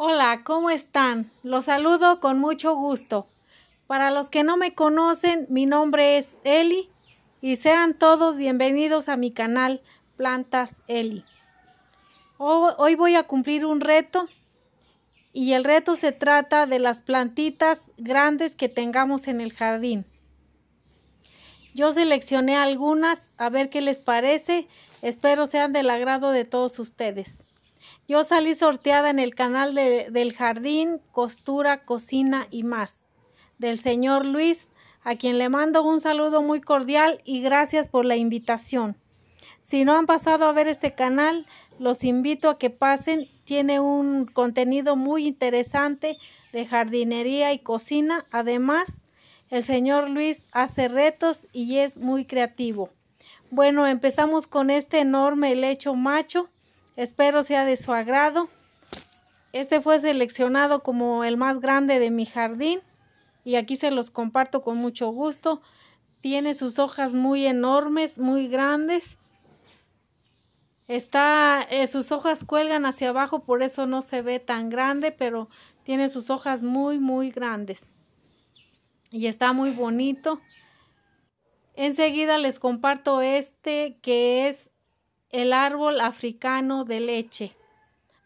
Hola, ¿cómo están? Los saludo con mucho gusto. Para los que no me conocen, mi nombre es Eli y sean todos bienvenidos a mi canal Plantas Eli. Hoy voy a cumplir un reto y el reto se trata de las plantitas grandes que tengamos en el jardín. Yo seleccioné algunas a ver qué les parece. Espero sean del agrado de todos ustedes. Yo salí sorteada en el canal de, del jardín, costura, cocina y más del señor Luis, a quien le mando un saludo muy cordial y gracias por la invitación. Si no han pasado a ver este canal, los invito a que pasen. Tiene un contenido muy interesante de jardinería y cocina. Además, el señor Luis hace retos y es muy creativo. Bueno, empezamos con este enorme lecho macho Espero sea de su agrado. Este fue seleccionado como el más grande de mi jardín y aquí se los comparto con mucho gusto. Tiene sus hojas muy enormes, muy grandes. Está, eh, sus hojas cuelgan hacia abajo, por eso no se ve tan grande, pero tiene sus hojas muy, muy grandes. Y está muy bonito. Enseguida les comparto este que es el árbol africano de leche.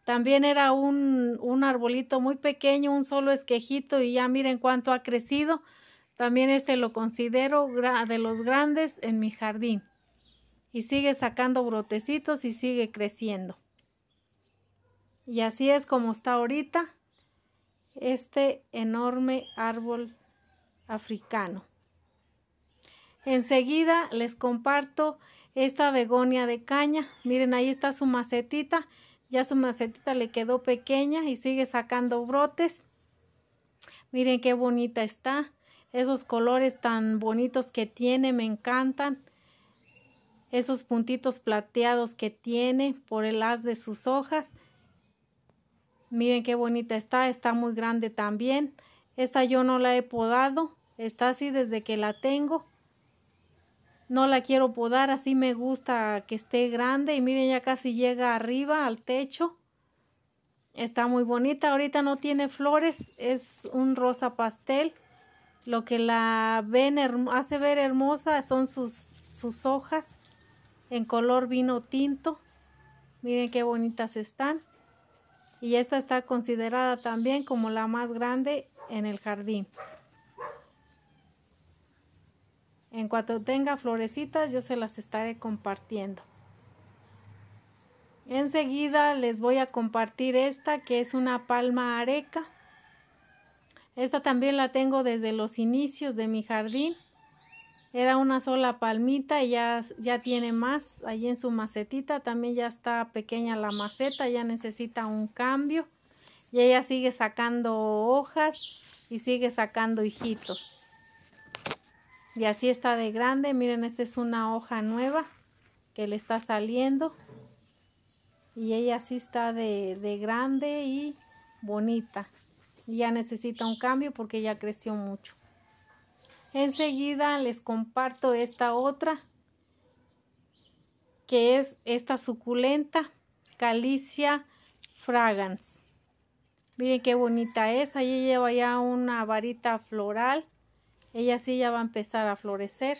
También era un, un, arbolito muy pequeño, un solo esquejito y ya miren cuánto ha crecido. También este lo considero de los grandes en mi jardín. Y sigue sacando brotecitos y sigue creciendo. Y así es como está ahorita este enorme árbol africano. Enseguida les comparto esta begonia de caña. Miren, ahí está su macetita. Ya su macetita le quedó pequeña y sigue sacando brotes. Miren qué bonita está. Esos colores tan bonitos que tiene, me encantan. Esos puntitos plateados que tiene por el haz de sus hojas. Miren qué bonita está, está muy grande también. Esta yo no la he podado, está así desde que la tengo no la quiero podar, así me gusta que esté grande y miren ya casi llega arriba al techo. Está muy bonita, ahorita no tiene flores, es un rosa pastel. Lo que la ven hace ver hermosa son sus, sus hojas en color vino tinto. Miren qué bonitas están. Y esta está considerada también como la más grande en el jardín. En cuanto tenga florecitas, yo se las estaré compartiendo. Enseguida les voy a compartir esta que es una palma areca. Esta también la tengo desde los inicios de mi jardín. Era una sola palmita y ya, ya tiene más ahí en su macetita. También ya está pequeña la maceta, ya necesita un cambio. Y ella sigue sacando hojas y sigue sacando hijitos. Y así está de grande. Miren, esta es una hoja nueva que le está saliendo. Y ella así está de, grande y bonita. ya necesita un cambio porque ya creció mucho. Enseguida les comparto esta otra. Que es esta suculenta. Calicia fragans. Miren qué bonita es. Ahí lleva ya una varita floral ella sí ya va a empezar a florecer.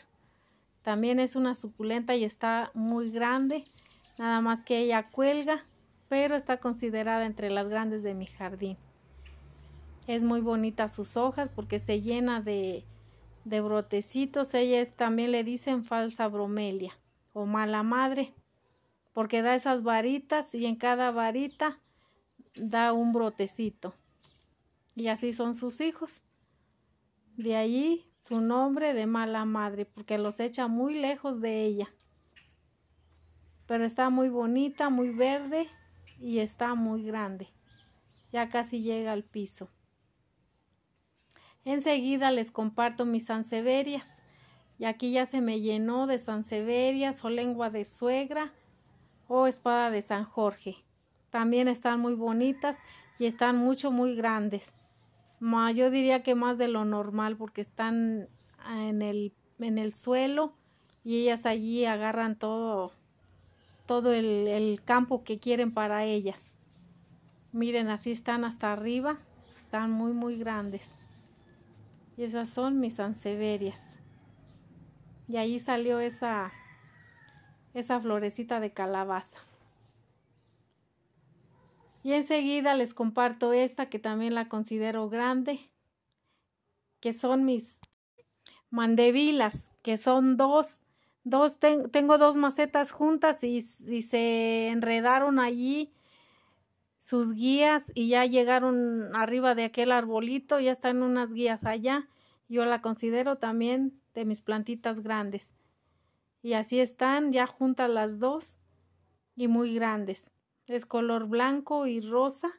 También es una suculenta y está muy grande, nada más que ella cuelga, pero está considerada entre las grandes de mi jardín. Es muy bonita sus hojas porque se llena de, brotecitos. Ella también le dicen falsa bromelia o mala madre porque da esas varitas y en cada varita da un brotecito. Y así son sus hijos. De allí su nombre de mala madre, porque los echa muy lejos de ella. Pero está muy bonita, muy verde y está muy grande. Ya casi llega al piso. Enseguida les comparto mis sanseverias. Y aquí ya se me llenó de sanseverias o lengua de suegra o espada de San Jorge. También están muy bonitas y están mucho muy grandes yo diría que más de lo normal porque están ah, en el, en el suelo y ellas allí agarran todo, todo el, campo que quieren para ellas. Miren, así están hasta arriba, están muy muy grandes. Y esas son mis anseverias. Y ahí salió esa esa florecita de calabaza. Y enseguida les comparto esta que también la considero grande, que son mis mandevilas, que son dos. Dos, tengo dos macetas juntas y, y se enredaron allí sus guías y ya llegaron arriba de aquel arbolito, ya están unas guías allá. Yo la considero también de mis plantitas grandes. Y así están, ya juntas las dos y muy grandes. Es color blanco y rosa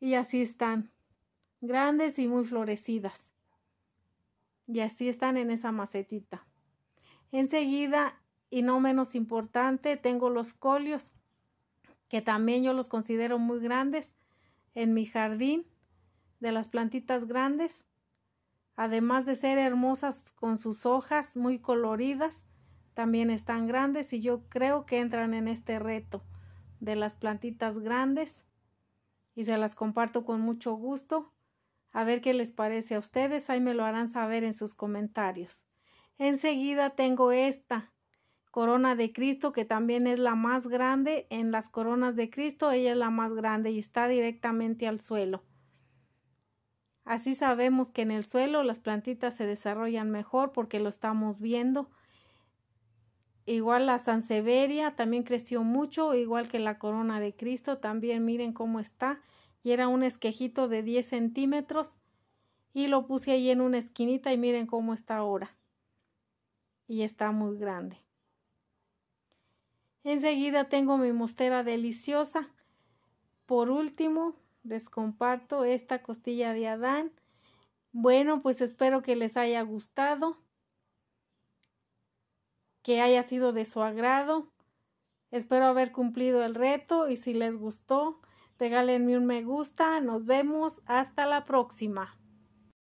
y así están, grandes y muy florecidas. Y así están en esa macetita. Enseguida, y no menos importante, tengo los colios, que también yo los considero muy grandes en mi jardín de las plantitas grandes, además de ser hermosas con sus hojas muy coloridas, también están grandes y yo creo que entran en este reto de las plantitas grandes y se las comparto con mucho gusto. A ver qué les parece a ustedes, ahí me lo harán saber en sus comentarios. Enseguida tengo esta corona de Cristo que también es la más grande en las coronas de Cristo, ella es la más grande y está directamente al suelo. Así sabemos que en el suelo las plantitas se desarrollan mejor porque lo estamos viendo Igual la Sanseveria también creció mucho, igual que la corona de Cristo, también miren cómo está. Y era un esquejito de 10 centímetros y lo puse ahí en una esquinita y miren cómo está ahora. Y está muy grande. Enseguida tengo mi mostera deliciosa. Por último, les comparto esta costilla de Adán. Bueno, pues espero que les haya gustado que haya sido de su agrado. Espero haber cumplido el reto y si les gustó, regálenme un me gusta. Nos vemos. Hasta la próxima.